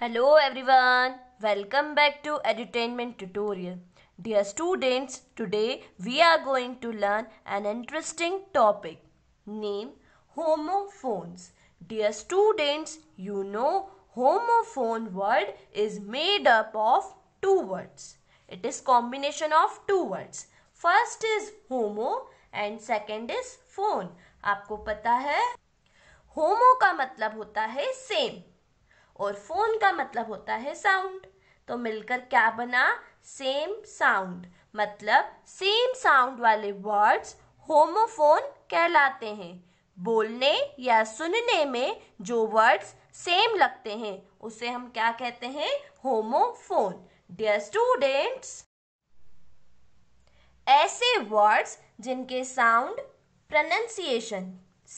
Hello everyone welcome back to edutainment tutorial dear students today we are going to learn an interesting topic name homophones dear students you know homophone word is made up of two words it is combination of two words first is homo and second is phone आपको पता है होमो का मतलब होता है same और phone का मतलब होता है साउंड तो मिलकर क्या बना सेम साउंड मतलब सेम साउंड वाले वर्ड्स होमोफोन कहलाते हैं बोलने या सुनने में जो वर्ड्स सेम लगते हैं उसे हम क्या कहते हैं होमोफोन डियर स्टूडेंट्स ऐसे वर्ड्स जिनके साउंड प्रोनंसिएशन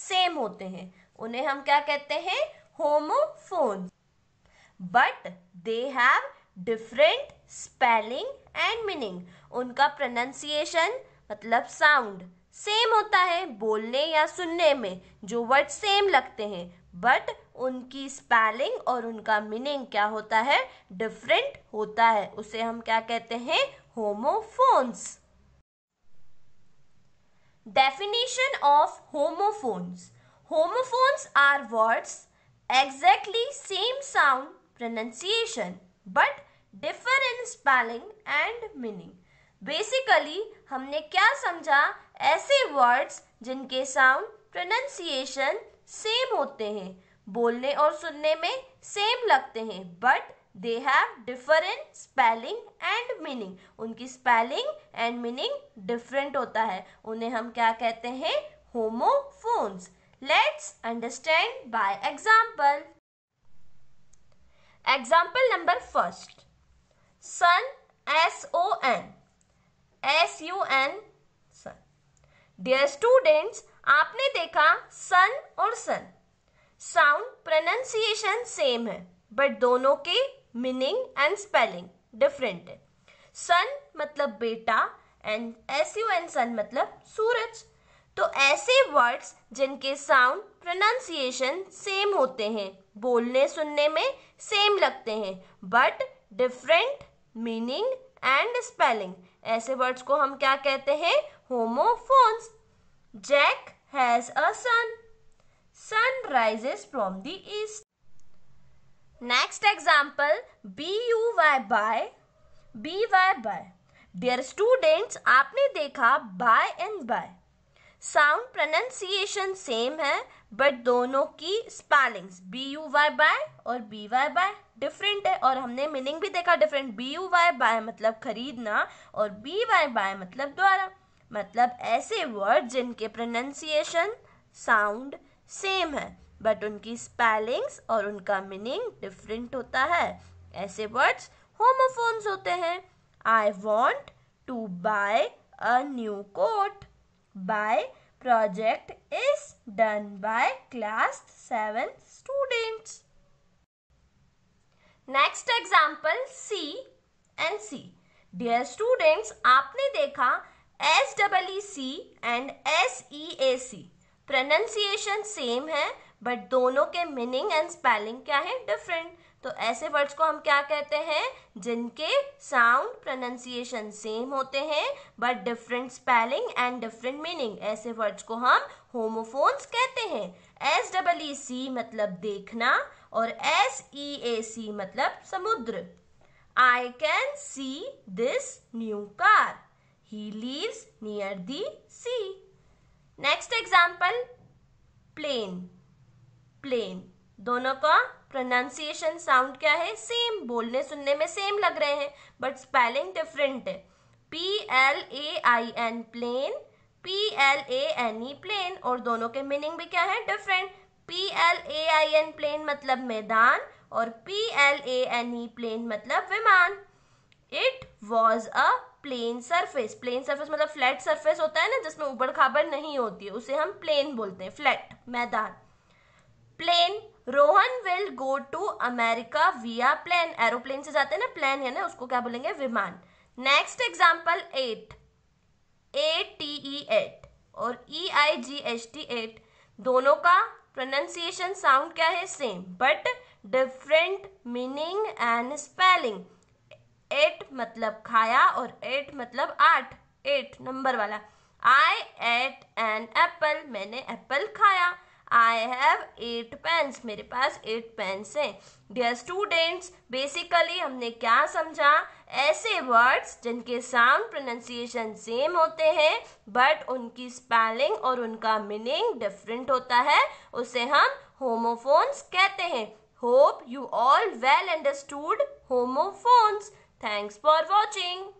सेम होते हैं उन्हें हम क्या कहते हैं homophone but they have different spelling and meaning उनका प्रोनाउंसिएशन मतलब साउंड सेम होता है बोलने या सुनने में जो वर्ड सेम लगते हैं बट उनकी स्पेलिंग और उनका मीनिंग क्या होता है डिफरेंट होता है उसे हम क्या कहते हैं homophones definition of homophones homophones are words exactly same sound pronunciation but differ in spelling and meaning basically हमने क्या समझा ऐसे वर्ड्स जिनके साउंड प्रोनंसिएशन सेम होते हैं बोलने और सुनने में सेम लगते हैं but they have different spelling and meaning उनकी स्पेलिंग एंड मीनिंग डिफरेंट होता है उन्हें हम क्या कहते हैं homophones let's understand by example example number first son S O N S U N sun dear students आपने देखा सन और सन साउंड प्रोनाउंसिएशन सेम है बट दोनों के मीनिंग एंड स्पेलिंग डिफरेंट है सन मतलब बेटा and S U N sun मतलब सूरज तो ऐसे वर्ड्स जिनके साउंड प्रोनाउंसिएशन सेम होते हैं बोलने सुनने में सेम लगते हैं but different meaning and spelling ऐसे वर्ड्स को हम क्या कहते हैं homophones Jack has a son sun rises from the east next example B U Y buy B Y bye dear students आपने देखा buy and bye sound pronunciation same है but दोनों की spellings B U Y buy और B Y bye different है और हमने meaning भी देखा different B U Y bye मतलब खरीदना और बी वाई बाय मतलब द्वारा मतलब ऐसे वर्ड जिनके प्रोनाउंसिएशन साउंड सेम है बट उनकी स्पेलिंग्स और उनका मीनिंग डिफरेंट होता है ऐसे वर्ड्स होमोफोन्स होते हैं I want to buy a new coat by project is done by class 7 students. Next example see and sea dear students आपने देखा S double E see and S E A sea pronunciation same है but दोनों के meaning and spelling क्या है different तो ऐसे words को हम क्या कहते हैं जिनके साउंड प्रोनाउंसिएशन सेम होते हैं but different spelling and different meaning ऐसे वर्ड्स को हम होमोफोन्स कहते हैं एस डबल ई सी मतलब देखना और एस ई ए सी मतलब समुद्र I can see this new car he lives near the sea next example plane plain दोनों का प्रोनाउंसिएशन साउंड क्या है सेम बोलने सुनने में सेम लग रहे हैं बट स्पेलिंग डिफरेंट है P L A I N plain P L A N E plane और दोनों के मीनिंग भी क्या है different P L A I N plain मतलब मैदान और P L A N E plane मतलब विमान it was a plain surface plain surface मतलब फ्लैट सरफेस होता है ना जिसमें ऊबड़ खाबड़ नहीं होती है उसे हम प्लेन बोलते हैं फ्लैट मैदान plain one will go to America via plane aeroplane से जाते हैं ना प्लेन है ना उसको क्या बोलेंगे विमान next example ate A T E ate और E I G H T eight दोनों का प्रोनाउंसिएशन साउंड क्या है same but different meaning and spelling ate मतलब खाया और एट मतलब आठ एट नंबर वाला आई एट एन एप्पल मैंने एप्पल खाया आई हैव एट पेंस मेरे पास एट पेंस हैं डियर स्टूडेंट्स बेसिकली हमने क्या समझा ऐसे वर्ड्स जिनके साउंड प्रोनंसिएशन सेम होते हैं बट उनकी स्पेलिंग और उनका मीनिंग डिफरेंट होता है उसे हम होमोफोन्स कहते हैं hope you all well understood homophones thanks for watching